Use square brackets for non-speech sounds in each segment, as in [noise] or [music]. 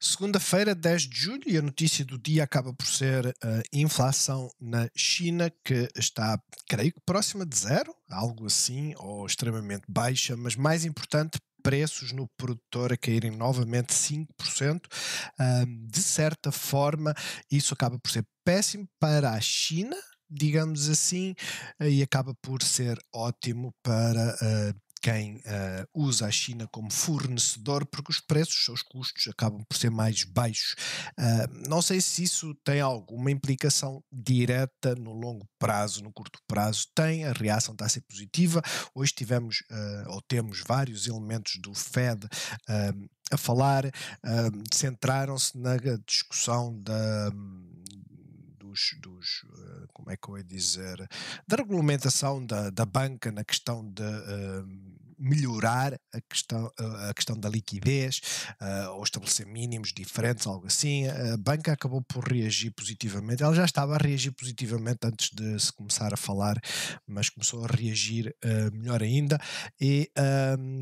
Segunda-feira, 10 de julho, e a notícia do dia acaba por ser a eh, inflação na China, que está, creio que próxima de zero, algo assim, ou extremamente baixa, mas mais importante, preços no produtor a caírem novamente 5%. Um, de certa forma, isso acaba por ser péssimo para a China, digamos assim, e acaba por ser ótimo para uh, quem uh, usa a China como fornecedor, porque os preços, os custos acabam por ser mais baixos. Uh, não sei se isso tem alguma implicação direta no longo prazo, no curto prazo. Tem, a reação está a ser positiva. Hoje tivemos uh, ou temos vários elementos do Fed a falar, centraram-se na discussão da dos, dos eh, como é que eu ia dizer, da regulamentação da, da banca na questão de uh, melhorar a questão, uh, a questão da liquidez uh, ou estabelecer mínimos diferentes, algo assim, a banca acabou por reagir positivamente. Ela já estava a reagir positivamente antes de se começar a falar, mas começou a reagir melhor ainda e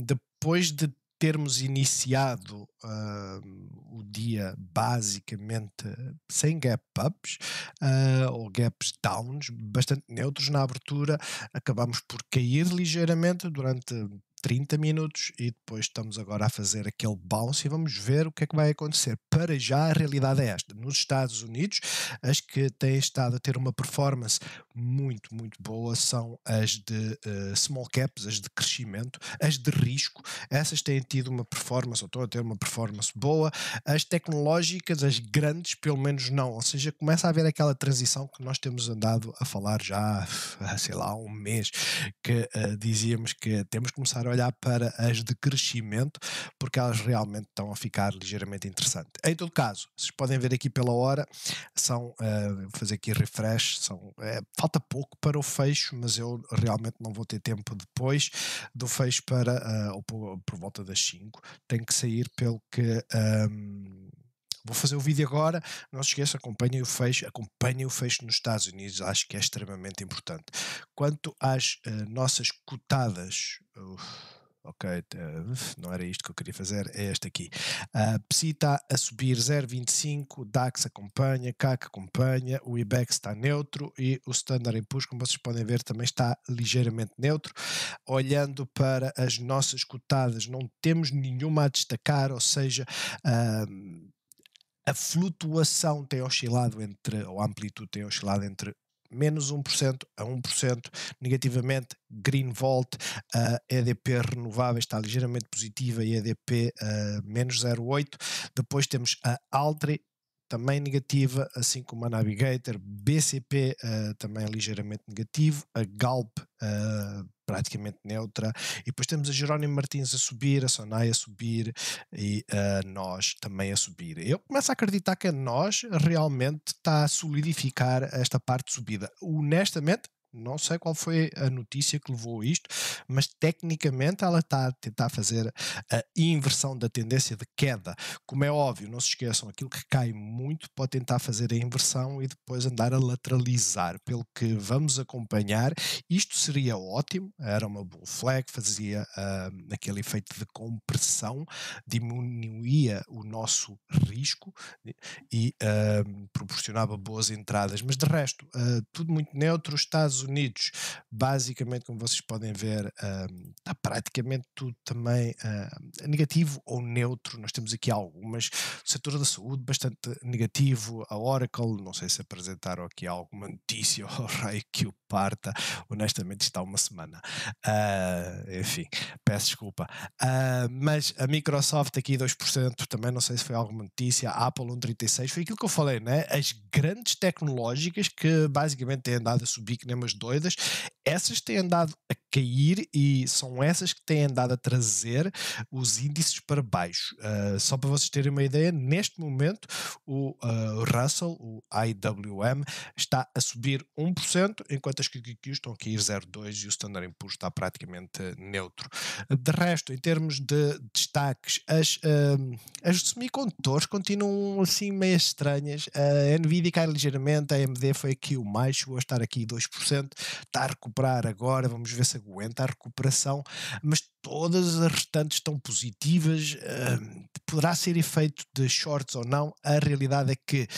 depois de termos iniciado uh, o dia basicamente sem gap-ups uh, ou gaps-downs, bastante neutros na abertura, acabamos por cair ligeiramente durante 30 minutos e depois estamos agora a fazer aquele bounce e vamos ver o que é que vai acontecer. Para já a realidade é esta. Nos Estados Unidos, as que têm estado a ter uma performance muito, muito boa são as de uh, small caps, as de crescimento, as de risco. Essas têm tido uma performance, ou estão a ter uma performance boa. As tecnológicas, as grandes, pelo menos não. Ou seja, começa a haver aquela transição que nós temos andado a falar já, sei lá, há um mês, que uh, dizíamos que temos que começar a olhar para as de crescimento, porque elas realmente estão a ficar ligeiramente interessantes. Em todo caso, vocês podem ver aqui pela hora, são, uh, fazer aqui refresh, são, eh, falta pouco para o fecho, mas eu realmente não vou ter tempo depois do fecho para, uh, ou por, por, volta das 5, tenho que sair pelo que... Um, ehm, vou fazer o vídeo agora, não se esqueça, acompanhem o fecho, acompanhem o fecho nos Estados Unidos, acho que é extremamente importante. Quanto às uh, nossas cotadas, uh, ok, não era isto que eu queria fazer, é este aqui. Uh, PSI está a subir 0,25, DAX acompanha, CAC acompanha, o IBEX está neutro e o Standard Poor's, como vocês podem ver, também está ligeiramente neutro. Olhando para as nossas cotadas, não temos nenhuma a destacar, ou seja, uh, a flutuação tem oscilado entre, ou a amplitude tem oscilado entre menos 1% a 1% negativamente. Greenvolt, a ah, EDP Renováveis está ligeiramente positiva e EDP uh, ah, menos 0,8%. Depois temos a Altri, também negativa, assim como a Navigator, BCP uh, ah, também ligeiramente negativo, a Galp uh, praticamente neutra. E depois temos a Jerónimo Martins a subir, a Sonai a subir e a eh, nós também a subir. Eu começo a acreditar que a nós realmente está a solidificar esta parte de subida. Honestamente, não sei qual foi a notícia que levou a isto, mas tecnicamente ela está a tentar fazer a inversão da tendência de queda. Como é óbvio, não se esqueçam, aquilo que cai muito pode tentar fazer a inversão e depois andar a lateralizar, pelo que vamos acompanhar. Isto seria ótimo, era uma bull flag, fazia uh, aquele efeito de compressão, diminuía o nosso risco e uh, proporcionava boas entradas, mas de resto, uh, tudo muito neutro, Estados Unidos, basicamente, como vocês podem ver, está hum, praticamente tudo também uh, negativo ou neutro. Nós temos aqui algumas, o setor da saúde bastante negativo, a Oracle, não sei se apresentaram aqui alguma notícia [laughs] ou oh, raio que o parta, honestamente está uma semana. Uh, enfim, peço desculpa. Uh, mas a Microsoft aqui 2%, também não sei se foi alguma notícia, a Apple 1,36%, foi aquilo que eu falei, né? As grandes tecnológicas que basicamente têm andado a subir que nem umas doidas, essas têm andado a cair e são essas que têm andado a trazer os índices para baixo. Uh, só para vocês terem uma ideia, neste momento o uh, Russell, o IWM, está a subir 1%, enquanto as QQQ estão a cair 0,2% e o Standard Poor's está praticamente ah, neutro. De resto, em termos de destaques, as, uh, as semicondutores continuam assim meio estranhas. A Nvidia cai ligeiramente, a AMD foi aqui o mais, chegou a estar aqui 2% está a recuperar agora, vamos ver se aguenta a recuperação, mas todas as restantes estão positivas, uh, poderá ser efeito de shorts ou não, a realidade é que uh,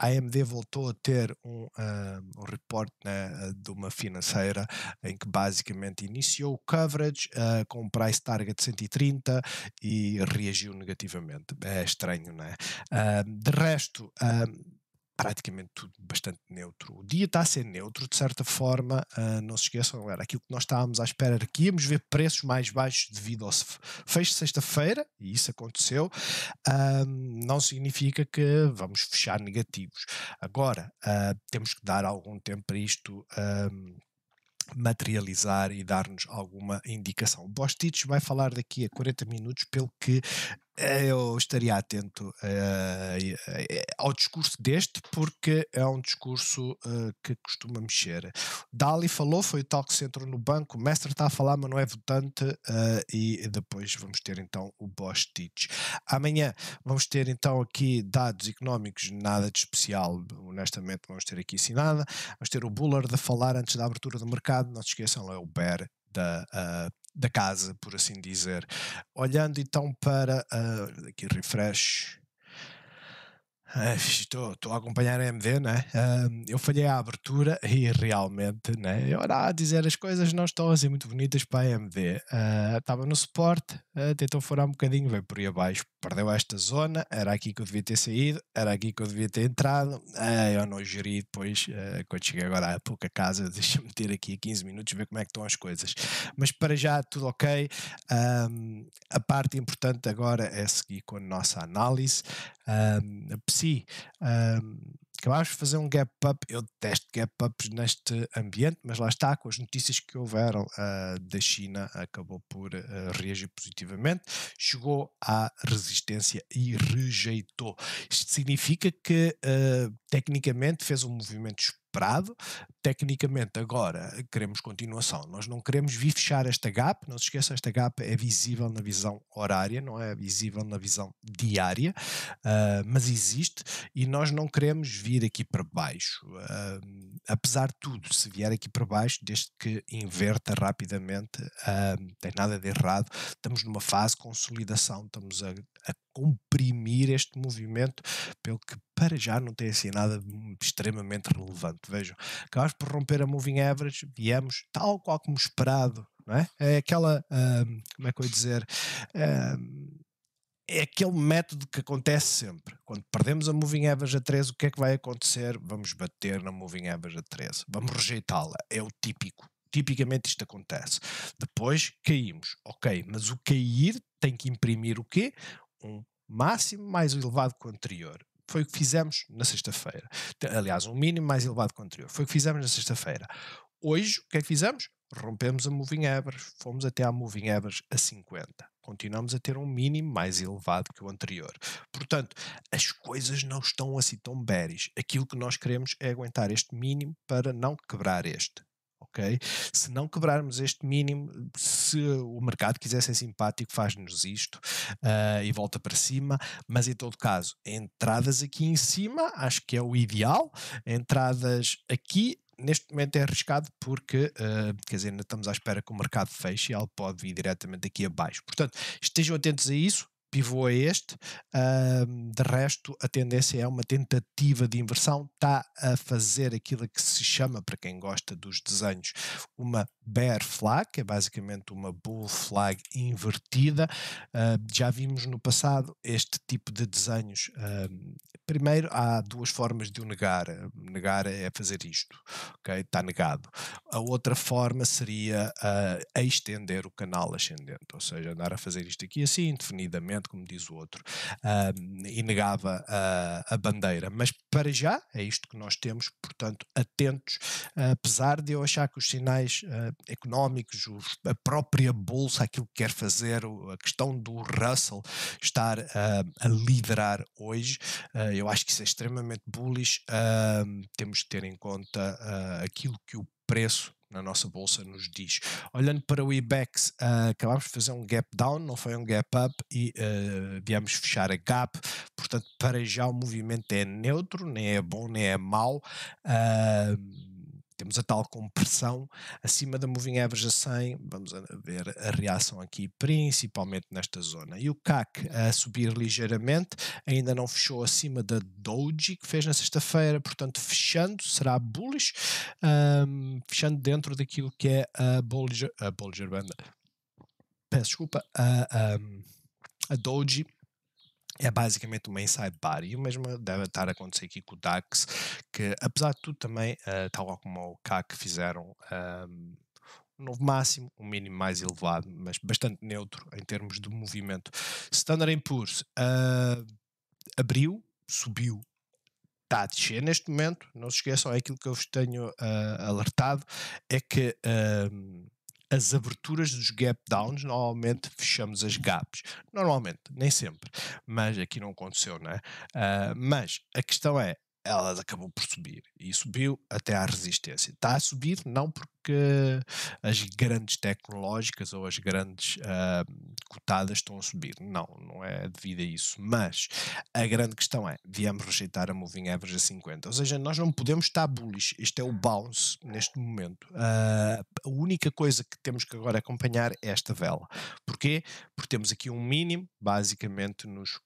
a AMD voltou a ter um, uh, um report né, de uma financeira em que basicamente iniciou o coverage eh, com um price target de 130 e reagiu negativamente, é estranho não é? Hum, de resto praticamente tudo bastante neutro. O dia está a ser neutro, de certa forma, uh, não se esqueçam, galera, aquilo que nós estávamos à espera era que íamos ver preços mais baixos devido ao fecho de sexta-feira, e isso aconteceu, uh, não significa que vamos fechar negativos. Agora, uh, temos que dar algum tempo para isto materializar e dar-nos alguma indicação. O Bostich vai falar daqui a 40 minutos, pelo que eu estaria atento uh, ao discurso deste, porque é um discurso uh, que costuma mexer. Dali falou, foi o tal que se entrou no banco, o mestre está a falar, mas não é votante, uh, e depois vamos ter então o Teach. Amanhã vamos ter então aqui dados económicos, nada de especial, honestamente, vamos ter aqui assim nada. Vamos ter o Bullard a falar antes da abertura do mercado, não se esqueçam, é o Bear da eh, da casa, por assim dizer. Olhando então para. Uh, aqui refresh estou, estou, a acompanhar a MD, né? eu falhei a abertura e realmente, né? Eu era a dizer as coisas não estão assim muito bonitas para a MD. Ah, estava no suporte, ah, tentou furar um bocadinho, veio por aí abaixo, perdeu esta zona. Era aqui que eu devia ter saído, era aqui que eu devia ter entrado. Ah, eu não geri depois, quando cheguei agora há pouca casa, [laughs] deixa-me ter aqui 15 minutos ver como é que estão as coisas. Mas para já, tudo ok. a parte importante agora é seguir com a nossa análise si. Um, acabámos de fazer um gap-up. Eu detesto gap-ups neste ambiente, mas lá está, com as notícias que houveram uh, da China, acabou por uh, reagir positivamente, chegou à resistência e rejeitou. Isto significa que, uh, tecnicamente, fez um movimento esperado. Tecnicamente, agora queremos continuação. Nós não queremos vir fechar esta gap. Não se esqueça, esta gap é visível na visão horária, não é visível na visão diária, uh, mas existe e nós não queremos vir aqui para baixo. Uh, apesar de tudo, se vier aqui para baixo, desde que inverta rapidamente, uh, tem nada de errado. Estamos numa fase de consolidação, estamos a, a comprimir este movimento, pelo que para já não tem assim nada extremamente relevante. Vejam, acabamos por romper a moving average, viemos tal qual como esperado, não é? É aquela, hum, como é que eu ia dizer? Hum, é aquele método que acontece sempre. Quando perdemos a moving average a 13, o que é que vai acontecer? Vamos bater na moving average a 13. Vamos rejeitá-la. É o típico. Tipicamente isto acontece. Depois caímos. Ok, mas o cair tem que imprimir o quê? um máximo mais elevado que o anterior. Foi o que fizemos na sexta-feira. Aliás, um mínimo mais elevado que o anterior. Foi o que fizemos na sexta-feira. Hoje, o que é que fizemos? Rompemos a moving average, fomos até à moving average a 50. Continuamos a ter um mínimo mais elevado que o anterior. Portanto, as coisas não estão assim tão bearish. Aquilo que nós queremos é aguentar este mínimo para não quebrar este ok? Se não quebrarmos este mínimo, se o mercado quiser ser simpático, faz-nos isto uh, e volta para cima, mas em todo caso, entradas aqui em cima, acho que é o ideal, entradas aqui neste momento é arriscado porque, uh, quer dizer, ainda estamos à espera que o mercado feche e ele pode vir diretamente aqui abaixo. Portanto, estejam atentos a isso pivô é este. de resto, a tendência é uma tentativa de inversão. Está a fazer aquilo que se chama, para quem gosta dos desenhos, uma bear flag, que é basicamente uma bull flag invertida. Uh, já vimos no passado este tipo de desenhos. Uh, primeiro, há duas formas de o negar. Negar é fazer isto, ok? Está negado. A outra forma seria uh, a estender o canal ascendente, ou seja, andar a fazer isto aqui assim, indefinidamente como diz o outro, uh, e negava a, a bandeira. Mas para já é isto que nós temos, portanto, atentos, apesar de eu achar que os sinais ah, económicos, os, a própria bolsa, aquilo que quer fazer, a questão do Russell estar ah, a liderar hoje, ah, eu acho que isso é extremamente bullish. temos que ter em conta aquilo que o preço na nossa bolsa nos diz. Olhando para o IBEX, uh, ah, acabámos de fazer um gap down, não foi um gap up e uh, viemos fechar a gap, portanto para já o movimento é neutro, nem é bom nem é mau. Uh, temos a tal compressão acima da moving average a 100, vamos ver a reação aqui principalmente nesta zona. E o CAC uhum. a subir ligeiramente, ainda não fechou acima da Doji que fez na sexta-feira, portanto fechando será bullish, um, fechando dentro daquilo que é a Bollinger, a Bollinger Band, peço desculpa, a, a, hum, a Doji é basicamente uma inside bar e o mesmo deve estar a acontecer aqui com o DAX que apesar de tudo também uh, tal como o CAC fizeram ehm, um, novo máximo, um mínimo mais elevado mas bastante neutro em termos de movimento Standard Poor's uh, abriu, subiu está a descer neste momento não se esqueçam, é aquilo que eu vos tenho uh, alertado é que ehm, as aberturas dos gap downs, normalmente fechamos as gaps. Normalmente, nem sempre. Mas aqui não aconteceu, não é? Uh, mas a questão é, ela acabou por subir e subiu até à resistência. Está a subir não porque as grandes tecnológicas ou as grandes uh, cotadas estão a subir, não, não é devido a isso. Mas a grande questão é: viemos rejeitar a Moving Average a 50, ou seja, nós não podemos estar bullish. Este é o bounce neste momento. Uh, a única coisa que temos que agora é acompanhar é esta vela. Porquê? Porque temos aqui um mínimo, basicamente nos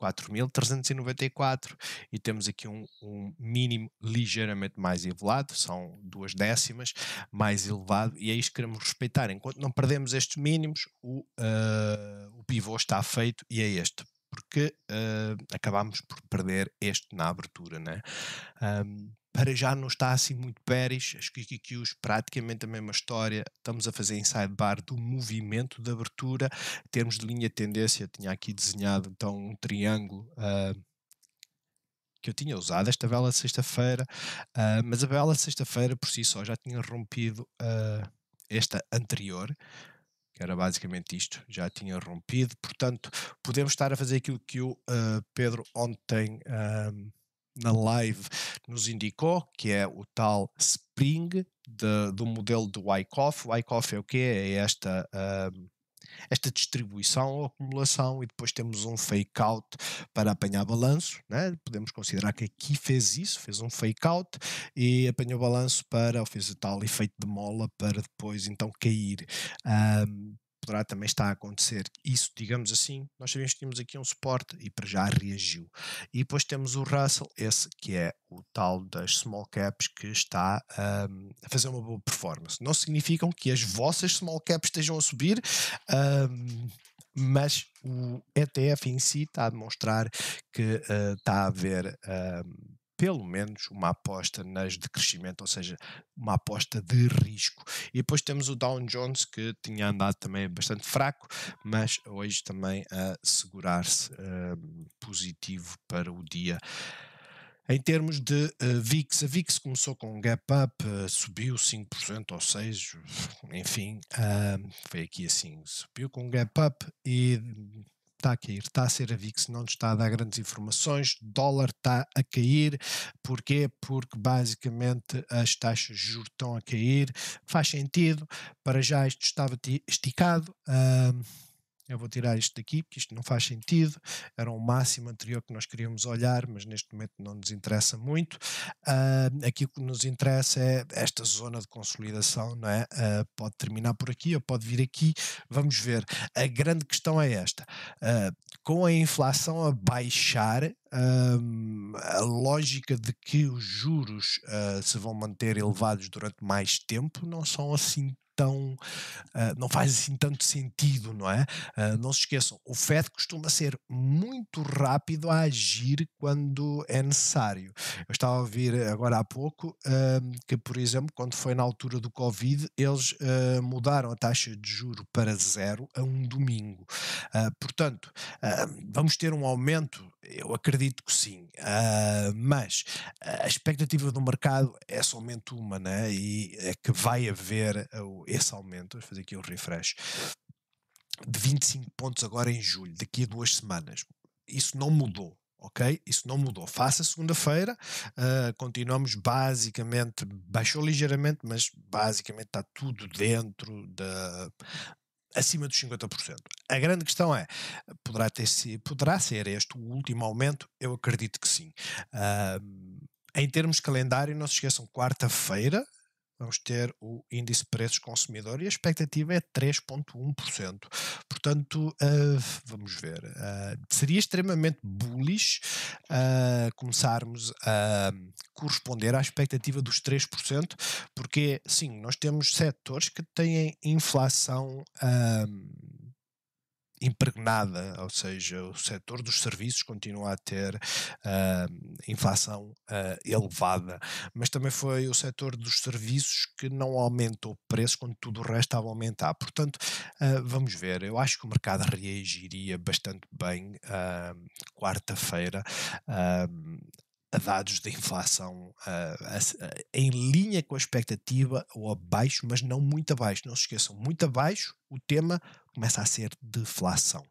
4.394 e temos aqui um, um, mínimo ligeiramente mais elevado, são duas décimas mais elevado e é isto que queremos respeitar. Enquanto não perdemos estes mínimos, o, uh, o pivô está feito e é este. Porque uh, acabamos por perder este na abertura, né? Um, para já não está assim muito pérez, as os praticamente a mesma história, estamos a fazer inside bar do movimento de abertura, em termos de linha de tendência, tinha aqui desenhado então um triângulo uh, que eu tinha usado esta vela sexta-feira, uh, mas a vela sexta-feira por si só já tinha rompido uh, esta anterior, que era basicamente isto, já tinha rompido, portanto podemos estar a fazer aquilo que o Pedro ontem na live nos indicou, que é o tal Spring de, do modelo do Wyckoff. O Wyckoff é o quê? É esta. Hum, esta distribuição ou acumulação e depois temos um fake out para apanhar balanço, né? podemos considerar que aqui fez isso, fez um fake out e apanhou balanço para, ou fez o tal efeito de mola para depois então cair. Hum, poderá também estar a acontecer isso, digamos assim, nós sabemos que tínhamos aqui um suporte e para já reagiu. E depois temos o Russell, esse que é o tal das small caps que está um, a fazer uma boa performance. Não significam que as vossas small caps estejam a subir, um, mas o ETF em si está a demonstrar que uh, está a haver. Um, pelo menos uma aposta nas de crescimento, ou seja, uma aposta de risco. E depois temos o Dow Jones que tinha andado também bastante fraco, mas hoje também a segurar-se uh, positivo para o dia. Em termos de uh, VIX, a VIX começou com um gap up, uh, subiu 5% ou 6%, enfim, uh, foi aqui assim, subiu com um gap up e está a cair, está a ser a VIX, não nos está a dar grandes informações, o dólar está a cair, porquê? Porque basicamente as taxas de juros estão a cair, faz sentido, para já isto estava esticado, eu vou tirar isto daqui, porque isto não faz sentido, era um máximo anterior que nós queríamos olhar, mas neste momento não nos interessa muito. Uh, ah, aquilo que nos interessa é esta zona de consolidação, não é? Uh, pode terminar por aqui ou pode vir aqui, vamos ver. A grande questão é esta: uh, com a inflação a baixar, um, a lógica de que os juros uh, se vão manter elevados durante mais tempo não são assim tão. Uh, não faz assim tanto sentido, não é? Uh, não se esqueçam, o FED costuma ser muito rápido a agir quando é necessário. Eu estava a ouvir agora há pouco uh, que, por exemplo, quando foi na altura do Covid, eles mudaram a taxa de juro para zero a um domingo. portanto, vamos ter um aumento? Eu acredito que sim, mas a expectativa do mercado é somente uma, né? E é que vai haver esse aumento, vou fazer aqui um refresh, de 25 pontos agora em julho, daqui a duas semanas. Isso não mudou. Ok? Isso não mudou. Faça segunda-feira, uh, continuamos basicamente, baixou ligeiramente, mas basicamente está tudo dentro da, acima dos 50%. A grande questão é, poderá, ter, poderá ser este o último aumento? Eu acredito que sim. Uh, em termos de calendário, não se esqueçam, quarta-feira vamos ter o índice de preços consumidor e a expectativa é 3,1%. Portanto, uh, vamos ver. Uh, seria extremamente bullish uh, começarmos a corresponder à expectativa dos 3%, porque sim, nós temos setores que têm inflação impregnada, ou seja, o setor dos serviços continua a ter uh, inflação uh, elevada, mas também foi o setor dos serviços que não aumentou o preço quando tudo o resto estava a aumentar. Portanto, uh, vamos ver, eu acho que o mercado reagiria bastante bem quarta-feira a dados de inflação uh, uh, em linha com a expectativa ou abaixo, mas não muito abaixo. Não se esqueçam, muito abaixo o tema começa a ser deflação.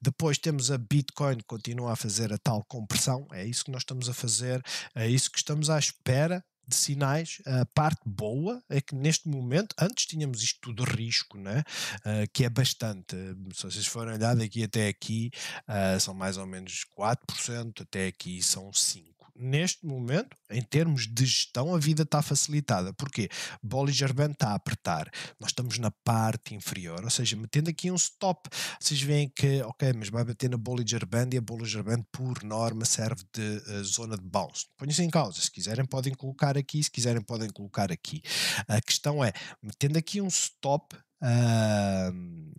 Depois temos a Bitcoin que continua a fazer a tal compressão, é isso que nós estamos a fazer, é isso que estamos à espera de sinais, a parte boa é que neste momento, antes tínhamos isto tudo risco, né? Uh, que é bastante. Se vocês forem olhar daqui até aqui, uh, são mais ou menos 4%, até aqui são 5% neste momento, em termos de gestão, a vida está facilitada. Porquê? Bollinger Band está a apertar. Nós estamos na parte inferior, ou seja, metendo aqui um stop. Vocês veem que, ok, mas vai bater na Bollinger Band e a Bollinger Band, por norma, serve de uh, zona de bounce. ponham isso em causa. Se quiserem, podem colocar aqui. Se quiserem, podem colocar aqui. A questão é, metendo aqui um stop... Uh,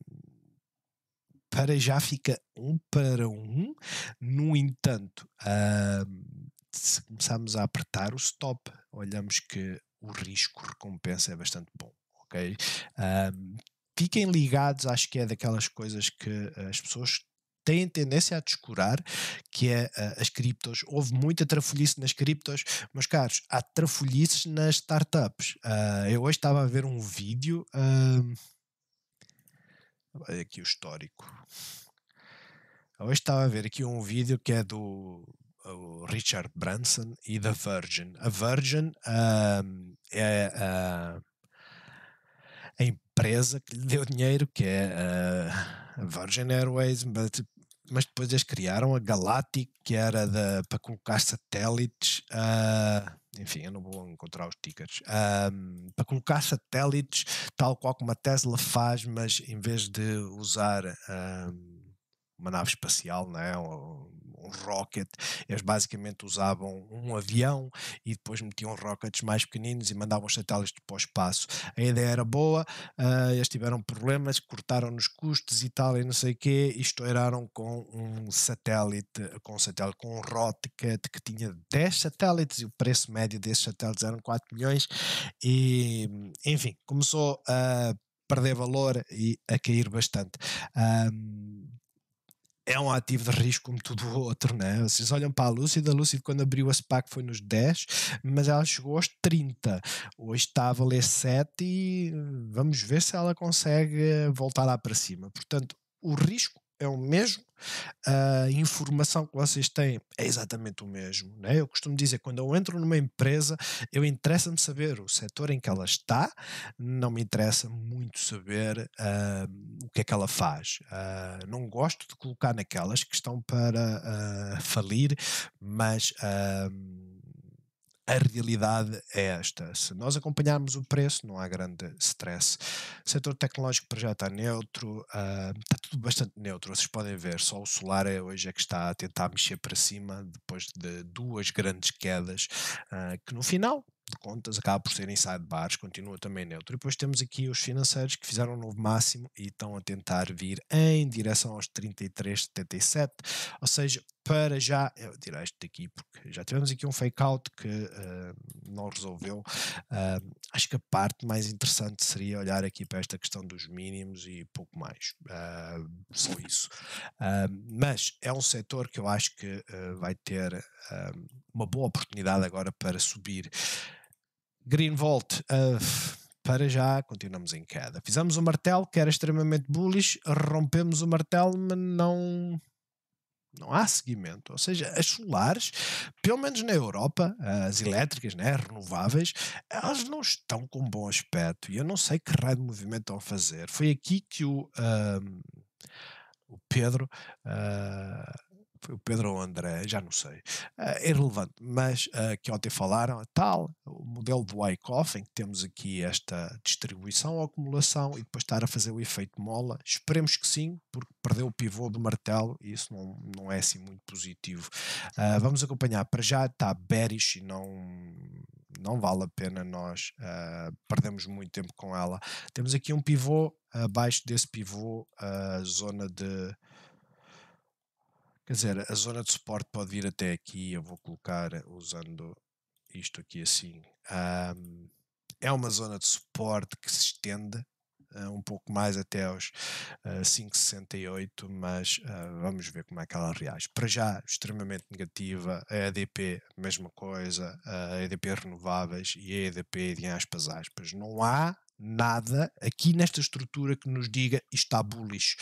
para já fica um para um. No entanto, uh, se começarmos a apertar o stop, olhamos que o risco-recompensa é bastante bom, ok? Um, fiquem ligados, acho que é daquelas coisas que eh, as pessoas têm tendência a descurar, que é uh, as criptos. Houve muita trafolhice nas criptos, mas caros, há trafolhices nas startups. Uh, eu hoje estava a ver um vídeo. Uh, aqui o histórico. Hoje estava a ver aqui um vídeo que é do o Richard Branson e The Virgin. A Virgin um, é a, a, empresa que lhe deu dinheiro, que é ah, a Virgin Airways, mas, mas depois eles criaram a Galactic, que era de, para colocar satélites. Uh, enfim, eu não vou encontrar os tickets, um, para colocar satélites, tal qual como a Tesla faz, mas em vez de usar um, uma nave espacial, não é? um rocket, eles basicamente usavam um avião e depois metiam rockets mais pequeninos e mandavam satélites para o espaço. A ideia era boa, uh, eles tiveram problemas, cortaram nos custos e tal, e não sei o quê, e estouraram com um satélite, com um satélite, com um rocket que tinha 10 satélites e o preço médio desses satélites eram 4 milhões, e enfim, começou a perder valor e a cair bastante. Um, é um ativo de risco como tudo o outro, né? Vocês olham para a Lucid, a Lucid quando abriu a SPAC foi nos 10, mas ela chegou aos 30. Hoje está a valer 7 e hum, vamos ver se ela consegue voltar lá para cima. Portanto, o risco é o mesmo, a informação que vocês têm é exatamente o mesmo. Né? Eu costumo dizer, quando eu entro numa empresa, eu interessa-me saber o setor em que ela está, não me interessa muito saber uh, o que é que ela faz. Uh, não gosto de colocar naquelas que estão para uh, falir, mas. Uh, a realidade é esta. Se nós acompanharmos o preço, não há grande stress. O setor tecnológico para já está neutro, uh, está tudo bastante neutro. Vocês podem ver, só o solar é hoje é que está a tentar mexer para cima, depois de duas grandes quedas, uh, que no final de contas acaba por ser inside bars, continua também neutro. E depois temos aqui os financeiros que fizeram um novo máximo e estão a tentar vir em direção aos 33,77, ou seja, para já, eu tirar isto daqui porque já tivemos aqui um fake out que uh, não resolveu. Uh, acho que a parte mais interessante seria olhar aqui para esta questão dos mínimos e pouco mais. Uh, só isso. mas é um setor que eu acho que vai ter uma boa oportunidade agora para subir. green Uh, para já continuamos em queda. Fizemos o martelo que era extremamente bullish, rompemos o martelo, mas não não há seguimento. Ou seja, as solares, pelo menos na Europa, as elétricas, né, renováveis, elas não estão com bom aspecto. E eu não sei que raio de movimento estão a fazer. Foi aqui que o, hum, o Pedro. Uh, foi o Pedro ou o André, já não sei, ah, é irrelevante, mas ah, que ontem falaram, tal, o modelo do Wyckoff, em que temos aqui esta distribuição, acumulação e depois estar a fazer o efeito mola, esperemos que sim, porque perdeu o pivô do martelo e isso não, não é assim muito positivo. Uh, vamos acompanhar, para já está bearish e não, não vale a pena nós uh, perdemos muito tempo com ela. Temos aqui um pivô abaixo desse pivô, a uh, zona de Quer dizer, a zona de suporte pode vir até aqui, eu vou colocar usando isto aqui assim. Um, é uma zona de suporte que se estende uh, um pouco mais até aos uh, ah, 5,68, mas uh, vamos ver como é que ela reage. Para já, extremamente negativa, a EDP, mesma coisa, a EDP renováveis e a EDP de aspas aspas. Não há nada aqui nesta estrutura que nos diga está bullish,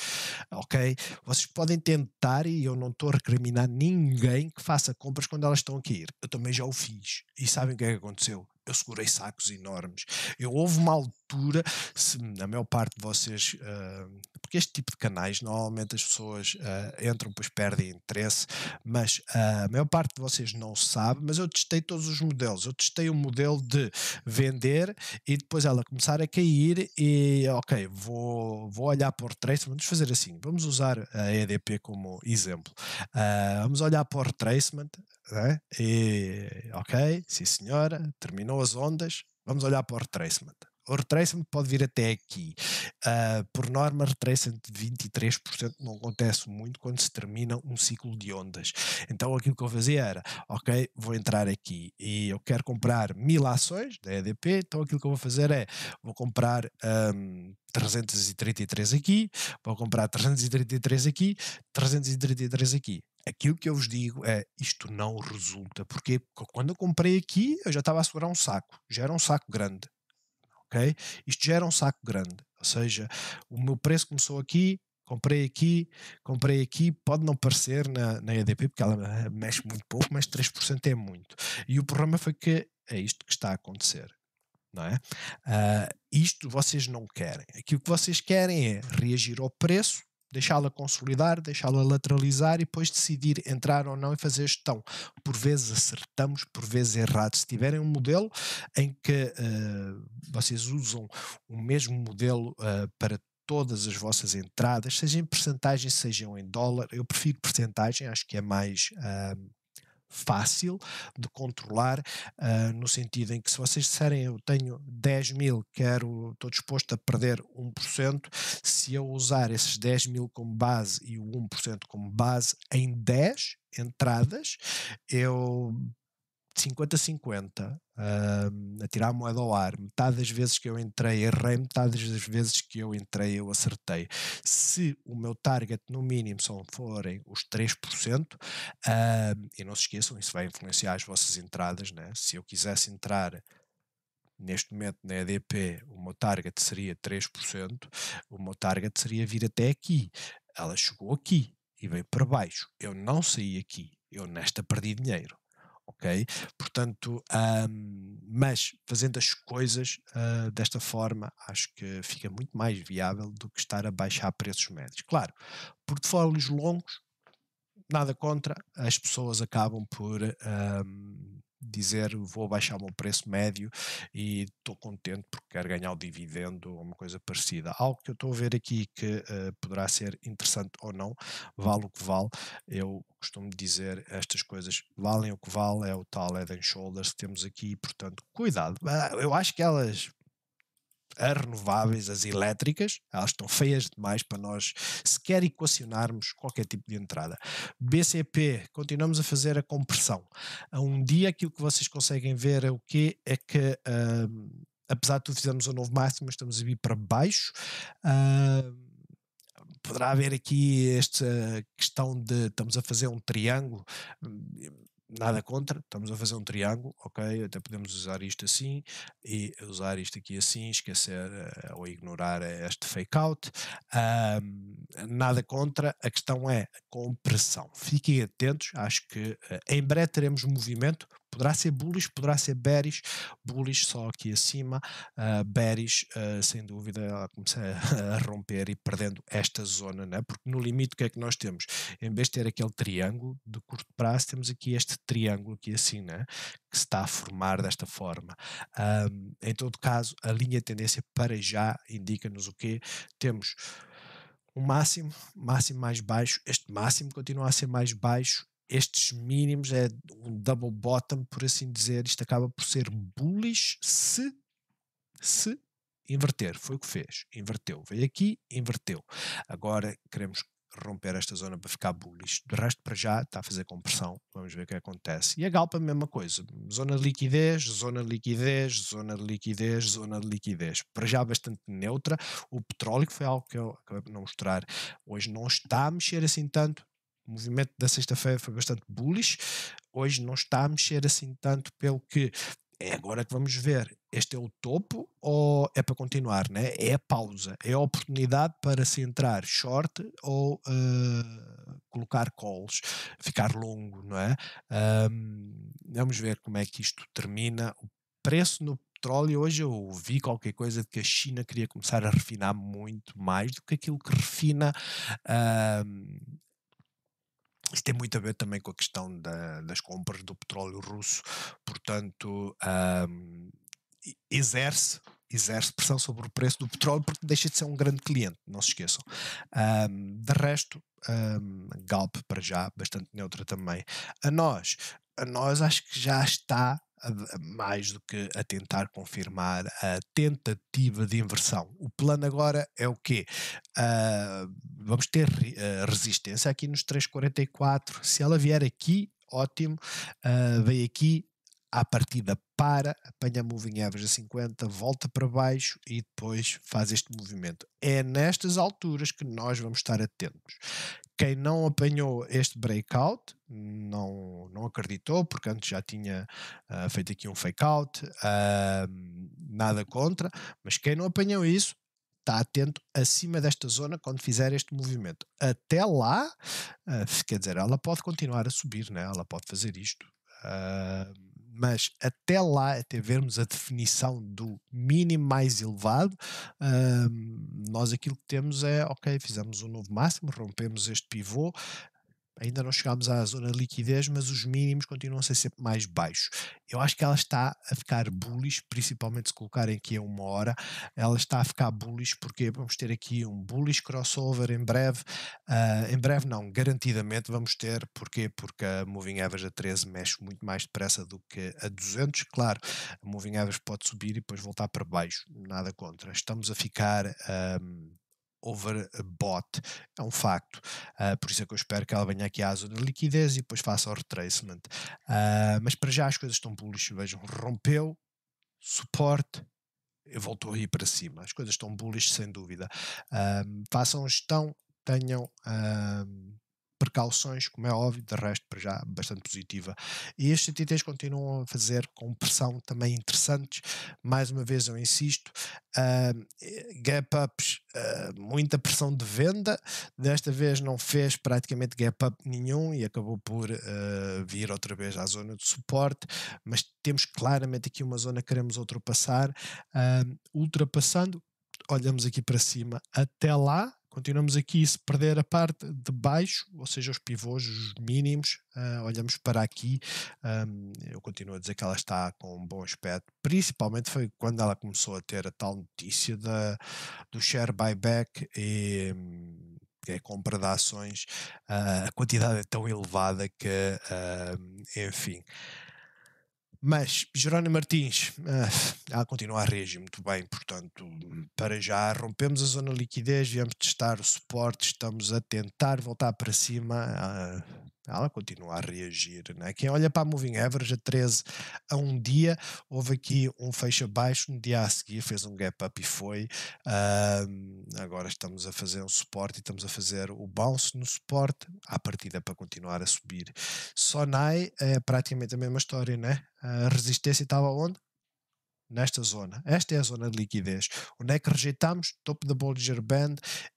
ok? Vocês podem tentar e eu não estou a recriminar ninguém que faça compras quando elas estão a cair. Eu também já o fiz e sabem o que é que aconteceu? Eu segurei sacos enormes. Eu houve uma altura, se na maior parte de vocês uh, porque este tipo de canais normalmente as pessoas uh, entram, pois perdem interesse, mas uh, a maior parte de vocês não sabe, mas eu testei todos os modelos. Eu testei o um modelo de vender e depois ela começar a cair e ok, vou, vou olhar para o retracement. vamos fazer assim, vamos usar a EDP como exemplo. Uh, vamos olhar para o retracement, né? e ok, sim senhora, terminou as ondas, vamos olhar para o retracement o retracement pode vir até aqui. Uh, por norma, retracement de 23% não acontece muito quando se termina um ciclo de ondas. Então aquilo que eu fazia era, ok, vou entrar aqui e eu quero comprar mil ações da EDP, então aquilo que eu vou fazer é, vou comprar um, 333 aqui, vou comprar 333 aqui, 333 aqui aquilo que eu vos digo é isto não resulta. Porquê? Porque quando eu comprei aqui, eu já estava a segurar um saco, já era um saco grande ok? Isto gera um saco grande, ou seja, o meu preço começou aqui, comprei aqui, comprei aqui, pode não parecer na, na EDP, porque ela eh, mexe muito pouco, mas 3% é muito. E o problema foi que é isto que está a acontecer. Não é? Uh, isto vocês não querem. Aquilo que vocês querem é reagir ao preço deixá-la consolidar, deixá-la lateralizar e depois decidir entrar ou não e fazer gestão. Por vezes acertamos, por vezes errados. Se tiverem um modelo em que uh, vocês usam o mesmo modelo uh, para todas as vossas entradas, seja em percentagem, seja em dólar, eu prefiro percentagem, acho que é mais uh, fácil de controlar, uh, no sentido em que se vocês disserem eu tenho 10 mil, quero, estou disposto a perder 1%, se eu usar esses 10 mil como base e o 1% como base em 10 entradas, eu 50-50, uh, hum, a tirar a moeda ao ar. Metade das vezes que eu entrei, errei, metade das vezes que eu entrei, eu acertei. Se o meu target, no mínimo, são, forem os 3%, uh, hum, e não se esqueçam, isso vai influenciar as vossas entradas, né? Se eu quisesse entrar neste momento na EDP, o meu target seria 3%, o meu target seria vir até aqui. Ela chegou aqui e veio para baixo. Eu não saí aqui, eu nesta perdi dinheiro ok? Portanto, um, mas fazendo as coisas uh, desta forma, acho que fica muito mais viável do que estar a baixar preços médios. Claro, portfólios longos, nada contra, as pessoas acabam por um, dizer vou baixar o meu preço médio e estou contente porque quero ganhar o dividendo ou uma coisa parecida. Algo que eu estou a ver aqui que uh, poderá ser interessante ou não, vale o que vale. Eu costumo dizer estas coisas valem o que vale, é o tal eden Shoulders que temos aqui, portanto, cuidado. Ah, eu acho que elas as renováveis, as elétricas, elas estão feias demais para nós sequer equacionarmos qualquer tipo de entrada. BCP, continuamos a fazer a compressão. A um dia aquilo que vocês conseguem ver é o que é que, uh, apesar de tudo, fizemos um novo máximo, estamos a vir para baixo. Uh, poderá haver aqui esta questão de estamos a fazer um triângulo hum, nada contra, estamos a fazer um triângulo, ok? Até podemos usar isto assim e usar isto aqui assim, esquecer uh, ou ignorar este fake out. nada contra, a questão é compressão. Fiquem atentos, acho que uh, em breve teremos movimento, poderá ser bullish, poderá ser bearish, bullish só aqui acima, uh, bearish uh, sem dúvida ela começa [laughs] a romper e perdendo esta zona, né? porque no limite o que é que nós temos? Em vez de ter aquele triângulo de curto prazo, temos aqui este triângulo aqui assim, né? que se está a formar desta forma. Um, em todo caso, a linha de tendência para já indica-nos o quê? Temos um máximo, máximo mais baixo, este máximo continua a ser mais baixo estes mínimos é um double bottom, por assim dizer. Isto acaba por ser bullish se, se inverter. Foi o que fez. Inverteu. Veio aqui, inverteu. Agora queremos romper esta zona para ficar bullish. De resto, para já, está a fazer compressão. Vamos ver o que acontece. E a Galpa, mesma coisa. Zona de liquidez, zona de liquidez, zona de liquidez, zona de liquidez. Para já, bastante neutra. O petróleo, que foi algo que eu acabei de não mostrar hoje, não está a mexer assim tanto o movimento da sexta-feira foi bastante bullish. Hoje não está a mexer assim tanto pelo que é agora que vamos ver. Este é o topo ou é para continuar, né? É a pausa, é a oportunidade para se entrar short ou uh, colocar calls, ficar longo, não é? Um, vamos ver como é que isto termina. O preço no petróleo hoje eu ouvi qualquer coisa de que a China queria começar a refinar muito mais do que aquilo que refina isso tem muito a ver também com a questão da, das compras do petróleo russo, portanto, um, exerce exerce pressão sobre o preço do petróleo porque deixa de ser um grande cliente, não se esqueçam. Um, de resto, um, Galp para já, bastante neutra também. A nós, a nós acho que já está mais do que a tentar confirmar a tentativa de inversão. O plano agora é o quê? Uh, vamos ter uh, resistência aqui nos 3,44. Se ela vier aqui, ótimo. Uh, ah, veio aqui à partida para, apanha a moving average a 50, volta para baixo e depois faz este movimento. É nestas alturas que nós vamos estar atentos. Quem não apanhou este breakout, não, não acreditou, porque antes já tinha uh, feito aqui um fake out, uh, nada contra, mas quem não apanhou isso, está atento acima desta zona quando fizer este movimento. Até lá, uh, quer dizer, ela pode continuar a subir, né? ela pode fazer isto. Uh, mas até lá, até vermos a definição do mínimo mais elevado, uh, nós aquilo que temos é, ok, fizemos um novo máximo, rompemos este pivô, Ainda não chegámos à zona de liquidez, mas os mínimos continuam a ser sempre mais baixos. Eu acho que ela está a ficar bullish, principalmente se colocarem aqui a uma hora. Ela está a ficar bullish porque vamos ter aqui um bullish crossover em breve. Uh, em breve, não, garantidamente vamos ter. Porquê? Porque a Moving Average a 13 mexe muito mais depressa do que a 200. Claro, a Moving Average pode subir e depois voltar para baixo. Nada contra. Estamos a ficar. Ah, overbought. É um facto. Uh, por isso é que eu espero que ela venha aqui à zona de liquidez e depois faça o retracement. Uh, mas para já as coisas estão bullish. Vejam, rompeu, suporte, voltou a ir para cima. As coisas estão bullish, sem dúvida. Uh, façam gestão, tenham precauções, como é óbvio, de resto para já bastante positiva. E estes CTTs continuam a fazer com pressão também interessantes, mais uma vez eu insisto, uh, eh, gap-ups, uh, ah, muita pressão de venda, desta vez não fez praticamente gap-up nenhum e acabou por uh, vir outra vez à zona de suporte, mas temos claramente aqui uma zona que queremos ultrapassar, ultrapassando, olhamos aqui para cima, até lá Continuamos aqui, se perder a parte de baixo, ou seja, os pivôs, os mínimos, uh, olhamos para aqui, um, eu continuo a dizer que ela está com um bom aspecto, principalmente foi quando ela começou a ter a tal notícia da, do share buyback e que é a compra de ações, uh, a quantidade é tão elevada que, uh, enfim, mas Jerónimo Martins, ah, continua a reagir muito bem, portanto, para já rompemos a zona de liquidez, viemos testar o suporte, estamos a tentar voltar para cima. Ah, ela continua a reagir. Né? Quem olha para a Moving Average a 13 a um dia, houve aqui um fecho abaixo, no dia a seguir fez um gap up e foi. Uh, agora estamos a fazer um suporte e estamos a fazer o bounce no suporte, à partida para continuar a subir. Sonai é praticamente a mesma história, né? A resistência estava onde? nesta zona. Esta é a zona de liquidez. Onde é que rejeitamos? Topo da Bollinger Band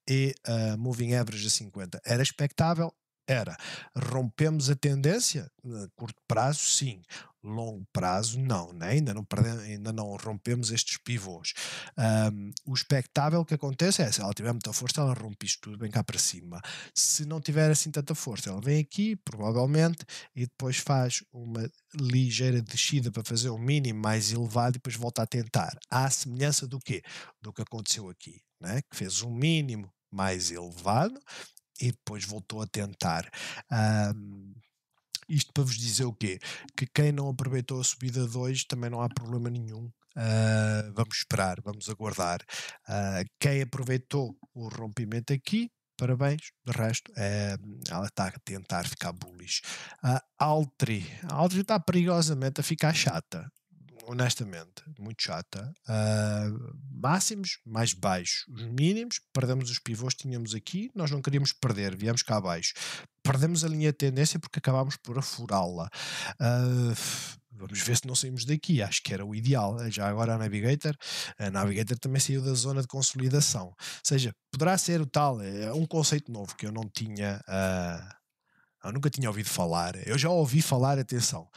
e uh, Moving Average a 50. Era expectável? era rompemos a tendência a curto prazo sim longo prazo não né? ainda não perdemos, ainda não rompemos estes pivôs um, o expectável que acontece é se ela tiver muita força ela rompe isto tudo bem cá para cima se não tiver assim tanta força ela vem aqui provavelmente e depois faz uma ligeira descida para fazer um mínimo mais elevado e depois volta a tentar à semelhança do que do que aconteceu aqui né? que fez um mínimo mais elevado e depois voltou a tentar. Um, isto para vos dizer o quê? Que quem não aproveitou a subida hoje também não há problema nenhum. Uh, vamos esperar, vamos aguardar. Uh, quem aproveitou o rompimento aqui, parabéns. De resto, é, ela está a tentar ficar bullish. A ah, Altri, a Altri está perigosamente a ficar chata honestamente, muito chata. Uh, máximos mais baixos, os mínimos, perdemos os pivôs que tínhamos aqui, nós não queríamos perder, viemos cá abaixo. Perdemos a linha de tendência porque acabámos por afurá-la. Uh, vamos ver se não saímos daqui, acho que era o ideal. Já agora a Navigator, a Navigator também saiu da zona de consolidação. Ou seja, poderá ser o tal, é um conceito novo que eu não tinha, uh, eu nunca tinha ouvido falar. Eu já ouvi falar, atenção,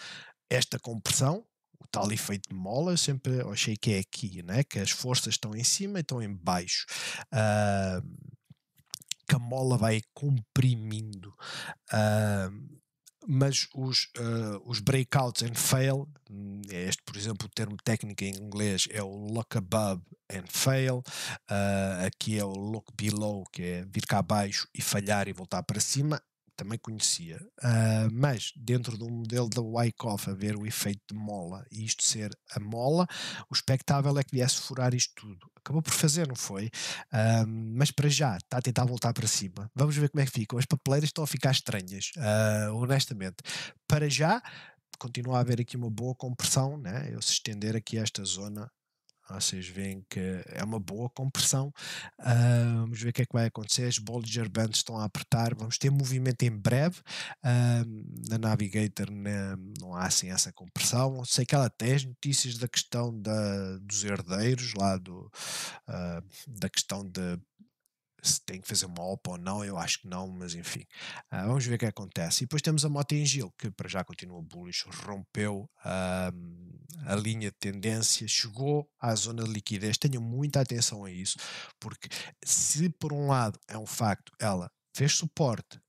esta compressão o tal efeito de mola, sempre achei que é aqui, né? que as forças estão em cima e estão em baixo. Uh, que a mola vai comprimindo. Uh, mas os, uh, os breakouts and fail, é este por exemplo o termo técnico em inglês é o look above and fail, uh, aqui é o look below, que é vir cá abaixo e falhar e voltar para cima, também conhecia, uh, mas dentro do modelo da Wyckoff haver o efeito de mola e isto ser a mola, o expectável é que viesse furar isto tudo. Acabou por fazer, não foi? Uh, mas para já está a tentar voltar para cima. Vamos ver como é que ficam. As papeleiras estão a ficar estranhas, uh, honestamente. Para já continua a haver aqui uma boa compressão, né? eu se estender aqui esta zona vocês veem que é uma boa compressão. Uh, vamos ver o que é que vai acontecer. As Bollinger Bands estão a apertar. Vamos ter movimento em breve. Uh, na Navigator né, não há assim essa compressão. Sei que ela tem as notícias da questão da, dos herdeiros, lá do, uh, da questão de se tem que fazer uma OPA ou não, eu acho que não, mas enfim. Uh, vamos ver o que acontece. E depois temos a moto em Gil, que para já continua bullish, rompeu uh, a linha de tendência, chegou à zona de liquidez. Tenham muita atenção a isso, porque se por um lado é um facto, ela fez suporte,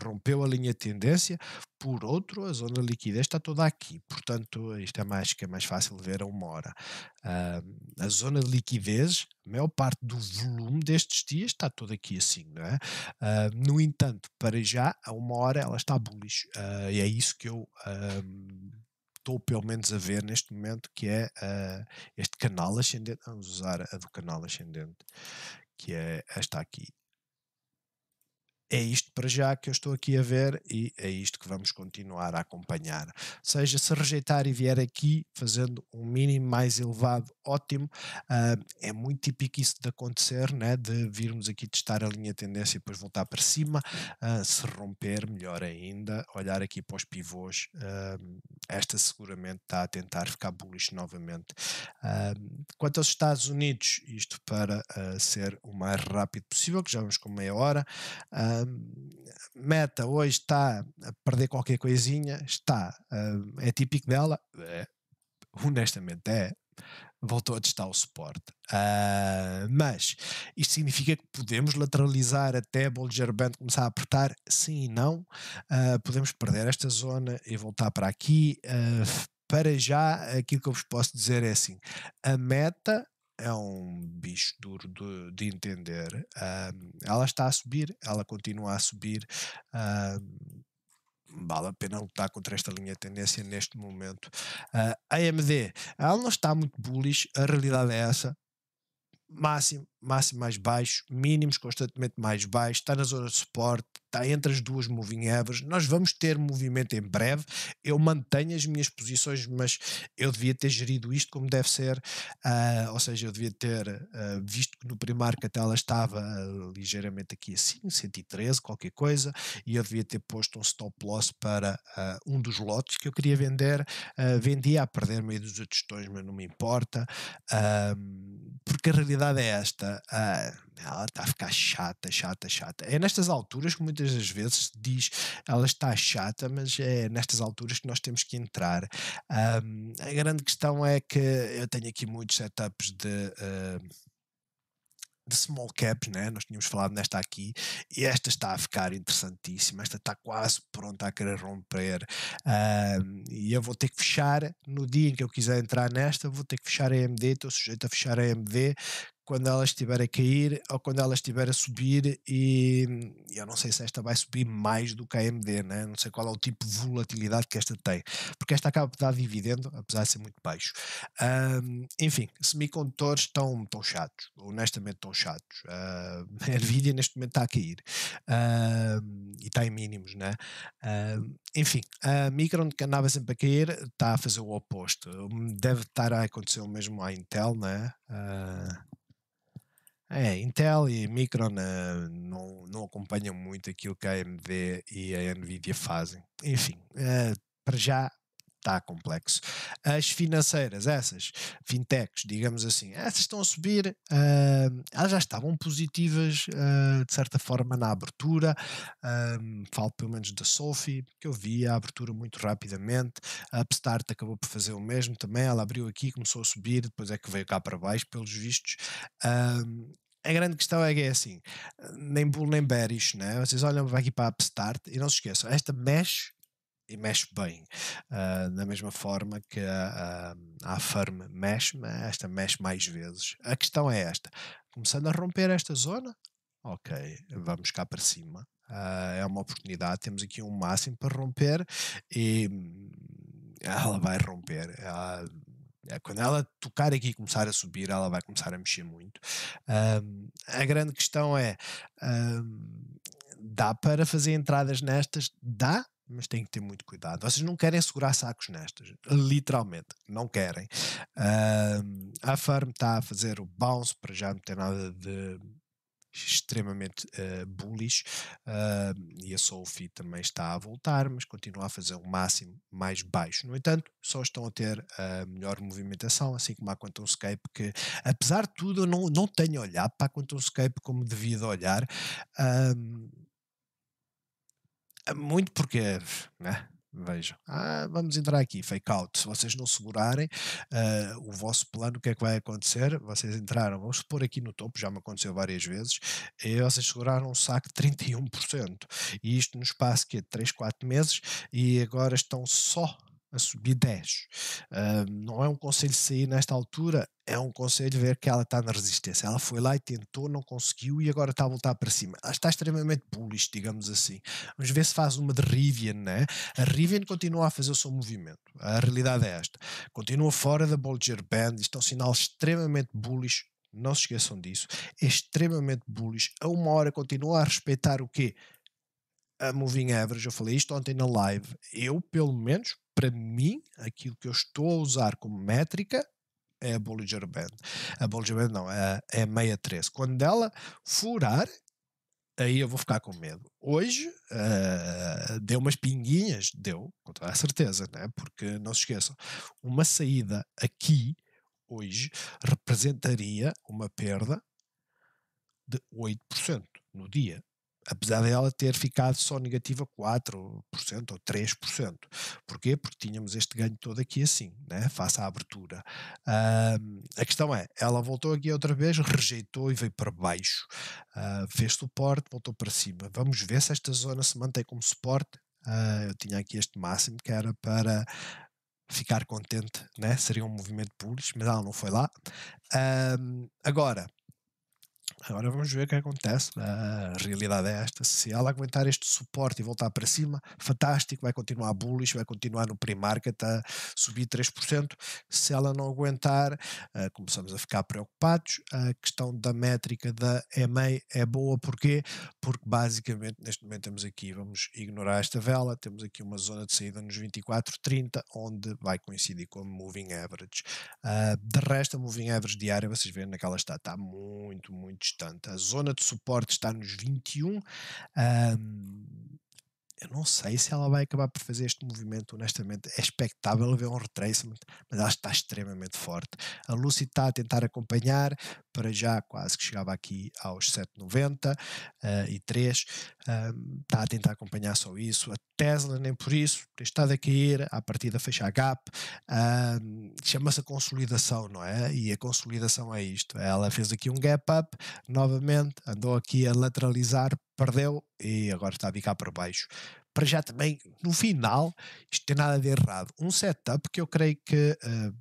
rompeu a linha de tendência, por outro, a zona de liquidez está toda aqui. Portanto, isto é mais que é mais fácil de ver a uma hora. Uh, a zona de liquidez, a maior parte do volume destes dias está toda aqui assim, não é? Uh, no entanto, para já, a uma hora ela está bullish. Uh, e é isso que eu estou pelo menos a ver neste momento, que é uh, este canal ascendente, vamos usar a do canal ascendente, que é esta aqui é isto para já que eu estou aqui a ver e é isto que vamos continuar a acompanhar. seja, se rejeitar e vier aqui fazendo um mínimo mais elevado, ótimo. Uh, é muito típico isso de acontecer, né? de virmos aqui testar a linha tendência e depois voltar para cima. Uh, se romper, melhor ainda. Olhar aqui para os pivôs, uh, esta seguramente está a tentar ficar bullish novamente. quanto aos Estados Unidos, isto para ah, ser o mais rápido possível, que já vamos com meia hora. Uh, Meta hoje está a perder qualquer coisinha, está, uh, é típico dela, é, honestamente é, voltou a testar o suporte. Uh, mas isto significa que podemos lateralizar até Bolger Band começar a apertar? Sim e não. Uh, podemos perder esta zona e voltar para aqui. Uh, para já, aquilo que eu vos posso dizer é assim: a meta é um bicho duro de, de entender. ela está a subir, ela continua a subir. Um, vale a pena lutar contra esta linha de tendência neste momento. Uh, ah, AMD, ela não está muito bullish, a realidade é essa. Máximo máximo mais baixo, mínimos constantemente mais baixo, está na zona de suporte, está entre as duas moving average. Nós vamos ter movimento em breve. Eu mantenho as minhas posições, mas eu devia ter gerido isto como deve ser. Uh, ou seja, eu devia ter uh, visto que no Primark até ela estava uh, ligeiramente aqui assim, 113, qualquer coisa, e eu devia ter posto um stop loss para um dos lotes que eu queria vender. vendia a perder meio dos outros tons, mas não me importa, porque a realidade é esta ah, ela está a ficar chata, chata, chata. É nestas alturas que muitas das vezes diz ela está chata, mas é nestas alturas que nós temos que entrar. Um, a grande questão é que eu tenho aqui muitos setups de. Uh, de small caps, né? nós tínhamos falado nesta aqui, e esta está a ficar interessantíssima, esta está quase pronta a querer romper, e eu vou ter que fechar, no dia em que eu quiser entrar nesta, vou ter que fechar a AMD, estou sujeito a fechar a AMD, quando ela estiver a cair ou quando ela estiver a subir e eu não sei se esta vai subir mais do que a AMD, né? não sei qual é o tipo de volatilidade que esta tem, porque esta acaba de dar dividendo, apesar de ser muito baixo. Um, enfim, semicondutores estão tão chatos, honestamente estão chatos. Uh, [laughs] a Nvidia neste momento está a cair uh, e está em mínimos, né? Uh, enfim, a Micron que andava sempre a cair está a fazer o oposto. Deve estar a acontecer o mesmo à Intel, né? Uh, é, Intel e Micron uh, não, não acompanham muito aquilo que a AMD e a Nvidia fazem. Enfim, uh, para já está complexo. As financeiras, essas, fintechs, digamos assim, essas estão a subir, uh, elas já estavam positivas uh, de certa forma na abertura, um, falo pelo menos da Sophie, que eu vi a abertura muito rapidamente, a Upstart acabou por fazer o mesmo também, ela abriu aqui, começou a subir, depois é que veio cá para baixo, pelos vistos, a grande questão é que é assim, nem bull nem bearish, né? vocês olham aqui para a Upstart e não se esqueçam, esta mexe e mexe bem, uh, da mesma forma que a, a, a mexe, mexe, esta mexe mais vezes. A questão é esta, começando a romper esta zona, ok, vamos cá para cima, uh, é uma oportunidade, temos aqui um máximo para romper e hum, ela vai romper, ela eh, quando ela tocar aqui e começar a subir, ela vai começar a mexer muito. Um, a grande questão é: um, dá para fazer entradas nestas? Dá, mas tem que ter muito cuidado. Vocês não querem segurar sacos nestas, literalmente, não querem. Um, a Farm está a fazer o bounce para já não ter nada de extremamente uh, bullish uh, e a Sophie também está a voltar, mas continua a fazer um máximo mais baixo. No entanto, só estão a ter a uh, melhor movimentação, assim como a QuantumScape, que apesar de tudo eu não, não tenho olhado para a QuantumScape como devia de olhar. Ah, muito porque né, Vejam, ah, vamos entrar aqui, fake out. Se vocês não segurarem uh, o vosso plano, o que é que vai acontecer? Vocês entraram, vamos supor aqui no topo, já me aconteceu várias vezes, e vocês seguraram um saco de 31%. E isto no espaço que é de 3, 4 meses, e agora estão só a subir 10. Uh, não é um conselho sair nesta altura, é um conselho ver que ela está na resistência. Ela foi lá e tentou, não conseguiu e agora está a voltar para cima. Ela está extremamente bullish, digamos assim. Vamos ver se faz uma de Rivian, né? A Rivian continua a fazer o seu movimento. A realidade é esta. Continua fora da Bollinger Band, isto é um sinal extremamente bullish. Não se esqueçam disso. É extremamente bullish. A uma hora continua a respeitar o quê? A moving average. Eu falei isto ontem na live. Eu, pelo menos, para mim, aquilo que eu estou a usar como métrica é a Bollinger Band. A Bollinger Band não, é, é 613. Quando ela furar, aí eu vou ficar com medo. Hoje uh, deu umas pinguinhas, deu, com toda a certeza, né? porque não se esqueçam, uma saída aqui, hoje, representaria uma perda de 8% no dia apesar dela ter ficado só negativa 4% ou 3%. Porquê? Porque tínhamos este ganho todo aqui assim, né? face à abertura. a questão é, ela voltou aqui outra vez, rejeitou e veio para baixo. Uh, fez suporte, voltou para cima. Vamos ver se esta zona se mantém como suporte. Uh, eu tinha aqui este máximo que era para ficar contente, né? seria um movimento bullish, mas ela não foi lá. agora, Agora vamos ver o que acontece. Né? A realidade é esta. Se ela aguentar este suporte e voltar para cima, fantástico, vai continuar bullish, vai continuar no pre-market a subir 3%. Se ela não aguentar, eh, começamos a ficar preocupados. A questão da métrica da EMA é boa, porquê? Porque basicamente neste momento temos aqui, vamos ignorar esta vela, temos aqui uma zona de saída nos 24,30, onde vai coincidir com a Moving Average. Ah, de resto, a Moving Average diária, vocês veem naquela está, está muito, muito bastante. A zona de suporte está nos 21. Um, eu não sei se ela vai acabar por fazer este movimento, honestamente. É expectável ver um retracement, mas ela está extremamente forte. A Lucy está a tentar acompanhar, para já quase que chegava aqui aos 7,90 uh, eh, e 3. Um, ehm, está a tentar acompanhar só isso. A Tesla, nem por isso, tem estado a cair, à partida fecha a gap. Um, ehm, Chama-se a consolidação, não é? E a consolidação é isto. Ela fez aqui um gap up, novamente, andou aqui a lateralizar perdeu e agora está a ficar para baixo. Para já também, no final, isto tem nada de errado. Um setup que eu creio que uh,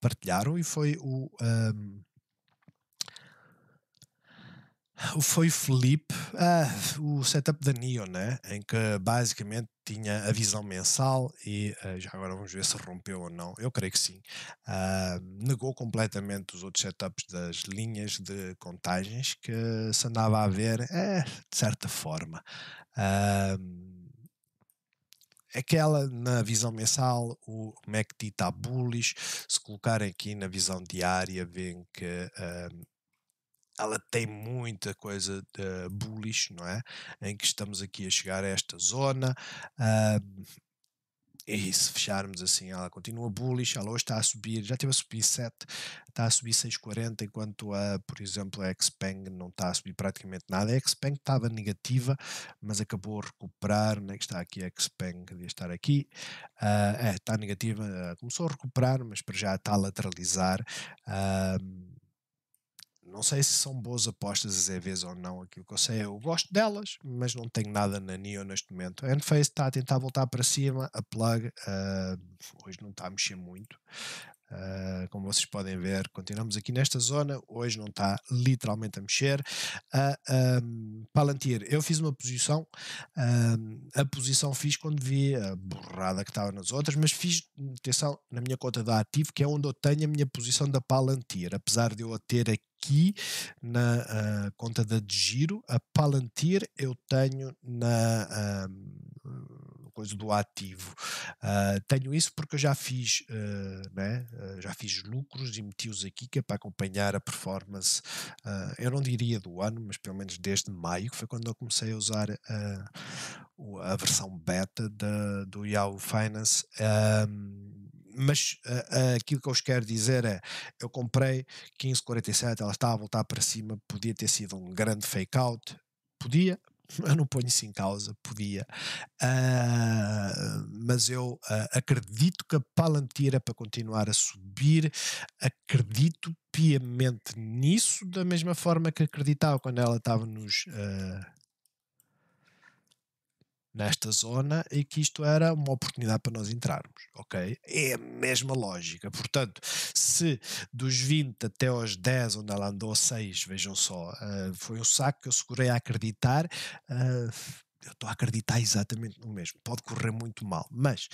partilharam e foi o. Um, ehm, foi o Felipe, ah, o setup da Neon, né? em que basicamente tinha a visão mensal e ah, já agora vamos ver se rompeu ou não. Eu creio que sim. Ah, negou completamente os outros setups das linhas de contagens que se andava a ver, é, de certa forma. Ah, aquela na visão mensal, o MACD está bullish. Se colocarem aqui na visão diária, veem que ah, ela tem muita coisa de bullish, não é? Em que estamos aqui a chegar a esta zona. Uh, e se fecharmos assim, ela continua bullish, ela hoje está a subir, já teve a subir 7, está a subir 6,40, enquanto a, por exemplo, a Xpeng não está a subir praticamente nada. A Xpeng estava negativa, mas acabou a recuperar, é que está aqui a Xpeng, devia estar aqui, uh, é, está negativa, começou a recuperar, mas para já está a lateralizar. Uh, não sei se são boas apostas as EVs ou não, aquilo que eu sei eu gosto delas, mas não tenho nada na NIO neste momento. A Enphase está a tentar voltar para cima, a Plug uh, hoje não está a mexer muito, ah, como vocês podem ver, continuamos aqui nesta zona. Hoje não está literalmente a mexer. Uh, ah, um, Palantir, eu fiz uma posição. a posição fiz quando vi a borrada que estava nas outras, mas fiz, atenção, na minha conta da Ativo, que é onde eu tenho a minha posição da Palantir. Apesar de eu a ter aqui aqui na uh, conta da de giro. A Palantir eu tenho na, uh, coisa do ativo. Uh, tenho isso porque eu já fiz, uh, né? Ah, já fiz lucros e meti-os aqui que é para acompanhar a performance, eu não diria do ano, mas pelo menos desde maio, que foi quando eu comecei a usar a versão beta do Yahoo Finance. Um, mas uh, uh, aquilo que eu vos quero dizer é: eu comprei 15,47, ela estava a voltar para cima, podia ter sido um grande fake out, podia, [laughs] eu não ponho isso em causa, podia, uh, mas eu uh, acredito que a Palantir é para continuar a subir, acredito piamente nisso, da mesma forma que acreditava quando ela estava nos uh, nesta zona e que isto era uma oportunidade para nós entrarmos, ok? É a mesma lógica. Portanto, se dos 20 até aos 10, onde ela andou 6, vejam só, uh, foi um saco que eu segurei a acreditar. Uh, eu estou a acreditar exatamente no mesmo. Pode correr muito mal, mas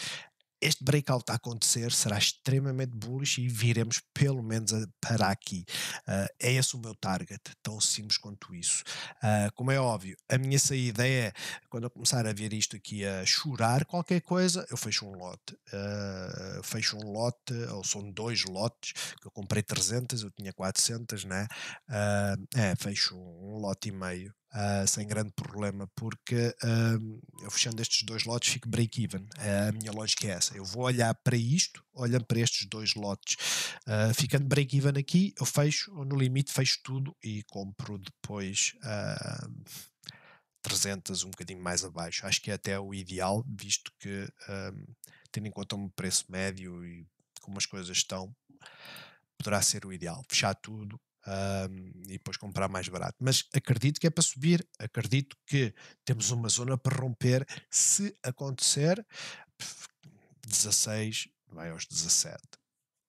este breakout a acontecer será extremamente bullish e viremos pelo menos para aqui. Uh, é esse o meu target, tão simples quanto isso. Uh, como é óbvio, a minha saída é, quando eu começar a ver isto aqui a chorar qualquer coisa, eu fecho um lote. Uh, fecho um lote, ou são dois lotes, que eu comprei 300, eu tinha 400, né? é, fecho um lote e meio uh, sem grande problema, porque uh, eu fechando estes dois lotes fico break-even. Uh, a minha lógica é essa. Eu vou olhar para isto, olhando para estes dois lotes. Ah, ficando break-even aqui, eu fecho, no limite fecho tudo e compro depois. 300 um bocadinho mais abaixo. Acho que é até o ideal, visto que, um, tendo em conta um preço médio e como as coisas estão, poderá ser o ideal. Fechar tudo um, e depois comprar mais barato. Mas acredito que é para subir, acredito que temos uma zona para romper. Se acontecer, 16 vai aos 17.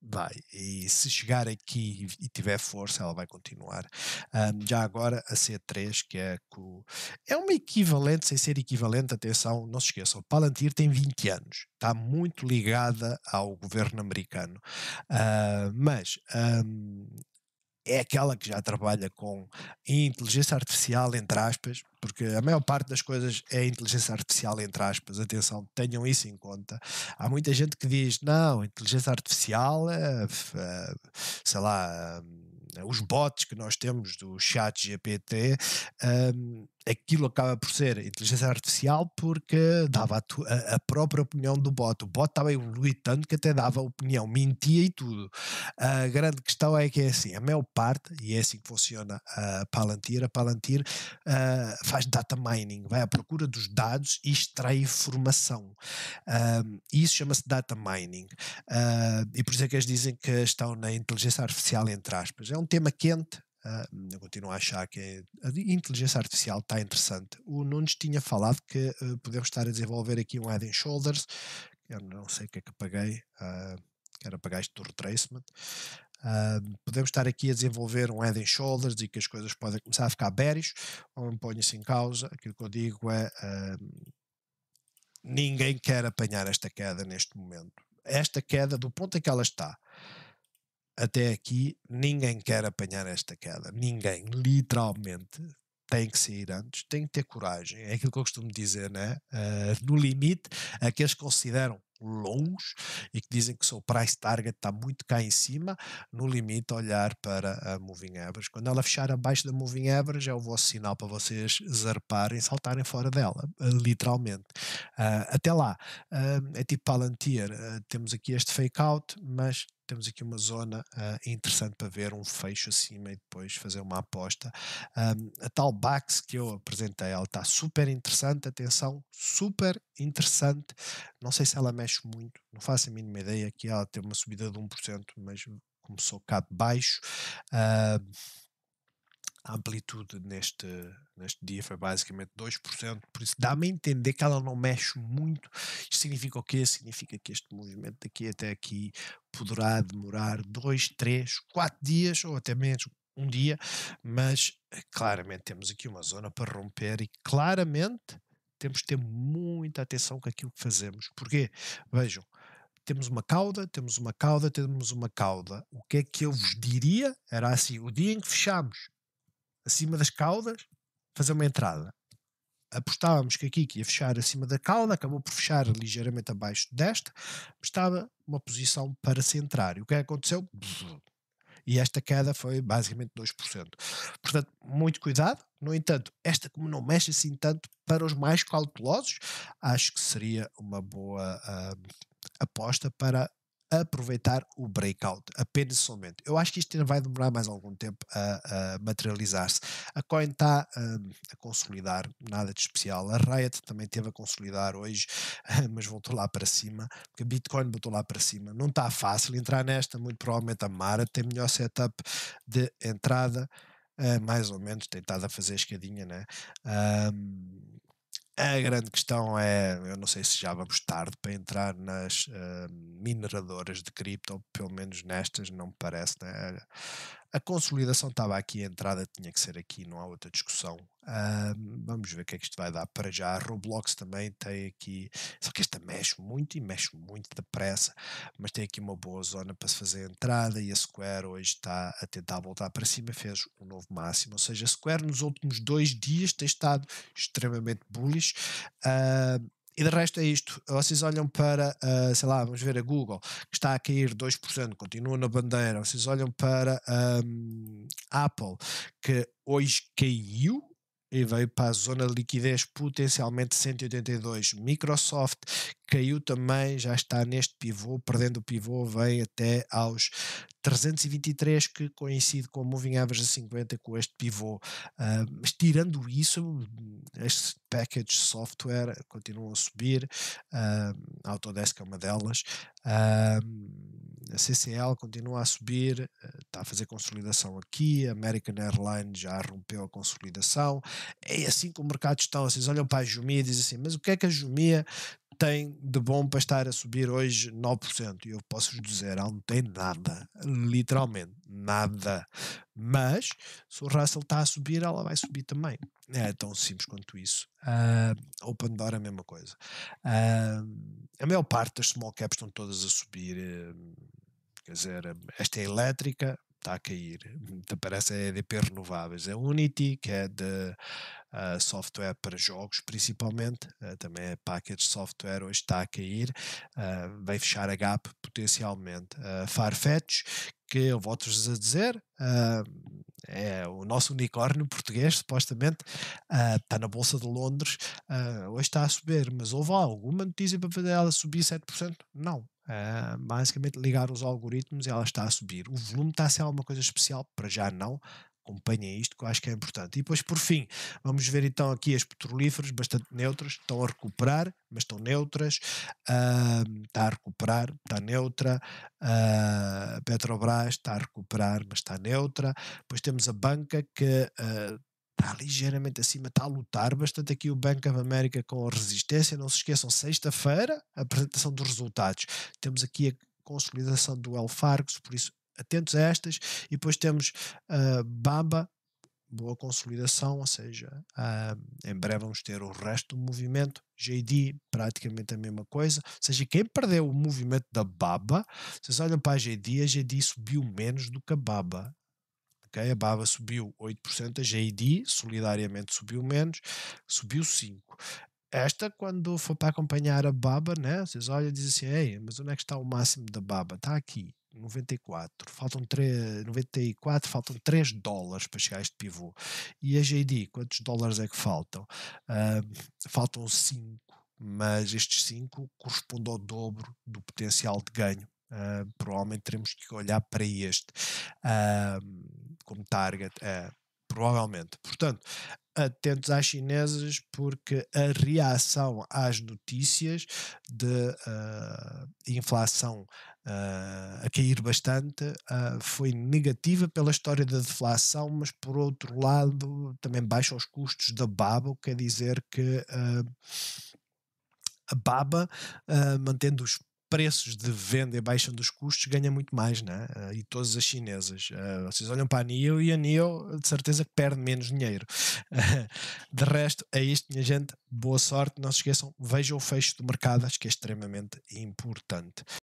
Vai, e se chegar aqui e tiver força, ela vai continuar. Um, já agora a C3, que é, co... é uma equivalente, sem ser equivalente, atenção, não se esqueçam, o Palantir tem 20 anos, está muito ligada ao governo americano. Uh, mas é aquela que já trabalha com inteligência artificial, entre aspas, porque a maior parte das coisas é inteligência artificial, entre aspas. Atenção, tenham isso em conta. Há muita gente que diz: não, inteligência artificial, é, é, sei lá, é, os bots que nós temos do chat GPT. Um, é, aquilo acaba por ser inteligência artificial porque dava a, a, própria opinião do bot. O bot estava evoluído tanto que até dava opinião, mentia e tudo. A grande questão é que é assim, a maior parte, e é assim que funciona a Palantir, a Palantir uh, faz data mining, vai à procura dos dados e extrai informação. isso chama-se data mining. Uh, e por isso é que eles dizem que estão na inteligência artificial, entre aspas. É um tema quente, Uh, eu continuo a achar que a inteligência artificial está interessante. O Nunes tinha falado que uh, podemos estar a desenvolver aqui um head and shoulders. Eu não sei o que é que paguei, uh, ah, quero pagar isto do retracement. Uh, podemos estar aqui a desenvolver um head and shoulders e que as coisas podem começar a ficar bearish, ou me ponho-se em causa. Aquilo que eu digo é ninguém quer apanhar esta queda neste momento. Esta queda, do ponto em que ela está, até aqui ninguém quer apanhar esta queda. Ninguém, literalmente, tem que sair antes, tem que ter coragem. É aquilo que eu costumo dizer, né? Uh, no limite, aqueles que consideram longos e que dizem que o seu price target está muito cá em cima, no limite olhar para a moving average. Quando ela fechar abaixo da moving average é o vosso sinal para vocês zarparem, saltarem fora dela, ah, literalmente. Uh, até lá, uh, é tipo Palantir, uh, temos aqui este fake out, mas temos aqui uma zona uh, interessante para ver um fecho acima e depois fazer uma aposta. Um, a tal Bax que eu apresentei, ela está super interessante, atenção, super interessante. Não sei se ela mexe muito, não faço a mínima ideia que ela tem uma subida de 1%, mas começou cá de baixo. Uh, a amplitude neste, neste dia foi basicamente 2%, por isso dá-me a entender que ela não mexe muito. Isto significa o quê? Significa que este movimento daqui até aqui poderá demorar 2, 3, 4 dias ou até menos um dia, mas eh, claramente temos aqui uma zona para romper e claramente temos que ter muita atenção com aquilo que fazemos. Porquê? Vejam, temos uma cauda, temos uma cauda, temos uma cauda. O que é que eu vos diria? Era assim, o dia em que fechamos acima das caudas, fazer uma entrada. Apostávamos que aqui que ia fechar acima da cauda, acabou por fechar ligeiramente abaixo desta, mas estava uma posição para se entrar. E o que é aconteceu? E esta queda foi basicamente 2%. Portanto, muito cuidado. No entanto, esta, como não mexe assim tanto, para os mais cautelosos, acho que seria uma boa uh, aposta para aproveitar o breakout, apenas somente. Eu acho que isto ainda vai demorar mais algum tempo a, a materializar-se. A Coin está um, a consolidar, nada de especial. A Riot também teve a consolidar hoje, [laughs] mas voltou lá para cima, porque a Bitcoin botou lá para cima. Não está fácil entrar nesta, muito provavelmente a Mara tem melhor setup de entrada, uh, mais ou menos, tentada a fazer escadinha, né? Um, a grande questão é, eu não sei se já vamos tarde para entrar nas uh, mineradoras de cripto, pelo menos nestas não me parece. Né? A consolidação estava aqui, a entrada tinha que ser aqui, não há outra discussão. Uh, vamos ver o que é que isto vai dar para já. A Roblox também tem aqui. Só que esta mexe muito e mexe muito depressa, mas tem aqui uma boa zona para se fazer a entrada. E a Square hoje está a tentar voltar para cima, fez um novo máximo. Ou seja, a Square nos últimos dois dias tem estado extremamente bullish. Uh, e de resto é isto. Vocês olham para, uh, sei lá, vamos ver a Google, que está a cair 2%, continua na bandeira. Vocês olham para um, Apple, que hoje caiu e veio para a zona de liquidez potencialmente 182. Microsoft caiu também, já está neste pivô, perdendo o pivô, vem até aos 323 que coincide com a moving average de 50 com este pivô. Uh, mas tirando isso, este package software continua a subir, uh, a Autodesk é uma delas, uh, a CCL continua a subir, está a fazer consolidação aqui, a American Airlines já rompeu a consolidação, é assim que o mercado está, vocês olham para a Jumia e dizem assim, mas o que é que a Jumia tem de bom para estar a subir hoje 9%? E eu posso-vos dizer, ela não tem nada, literalmente nada. Mas se o Russell está a subir, ela vai subir também. É tão simples quanto isso. Uh, ah, o Pandora, é a mesma coisa. Uh, a maior parte das small caps estão todas a subir. Uh, quer dizer, esta é elétrica, está a cair. Parece é a EDP Renováveis. A é Unity, que é de uh, software para jogos, principalmente, uh, também é package software hoje está a cair, uh, vai fechar a gap potencialmente. Uh, Farfetch, que eu volto-vos a dizer, é o nosso unicórnio português, supostamente, uh, está na Bolsa de Londres, uh, hoje está a subir, mas houve alguma notícia para fazer ela subir 7%? Não. Uh, basicamente ligar os algoritmos e ela está a subir. O volume está a ser alguma coisa especial, para já não. Acompanhem isto que eu acho que é importante. E depois, por fim, vamos ver então aqui as petrolíferas, bastante neutras, estão a recuperar, mas estão neutras. Uh, está a recuperar, está neutra. Uh, Petrobras está a recuperar, mas está neutra. Depois temos a banca que está ligeiramente acima, está a lutar bastante aqui o Bank of America com a resistência. Não se esqueçam, sexta-feira, a apresentação dos resultados. Temos aqui a consolidação do El Fargos por isso atentos a estas. E depois temos uh, Bamba, boa consolidação, ou seja, uh, em breve vamos ter o resto do movimento. JD, praticamente a mesma coisa. Ou seja, quem perdeu o movimento da Baba, vocês olham para a JD, a JD subiu menos do que a Baba. Okay? A BABA subiu 8%, a JD solidariamente subiu menos, subiu 5%. Esta, quando for para acompanhar a BABA, né, vocês olham e dizem assim: Ei, mas onde é que está o máximo da BABA? Está aqui, 94, faltam 3, 94, faltam 3 dólares para chegar a este pivô. E a JD, quantos dólares é que faltam? Uh, faltam 5, mas estes 5 correspondem ao dobro do potencial de ganho Uh, provavelmente teremos que olhar para este uh, como target. Uh, provavelmente. Portanto, atentos às chinesas, porque a reação às notícias de inflação a cair bastante foi negativa pela história da deflação, mas por outro lado também baixa os custos da baba, quer dizer que a baba, uh, mantendo os preços de venda e baixam dos custos, ganha muito mais, né? Uh, e todas as chinesas. Uh, vocês olham para a NIO e a NIO de certeza que perde menos dinheiro. [laughs] de resto, é isto, minha gente. Boa sorte. Não se esqueçam, vejam o fecho do mercado, acho que é extremamente importante.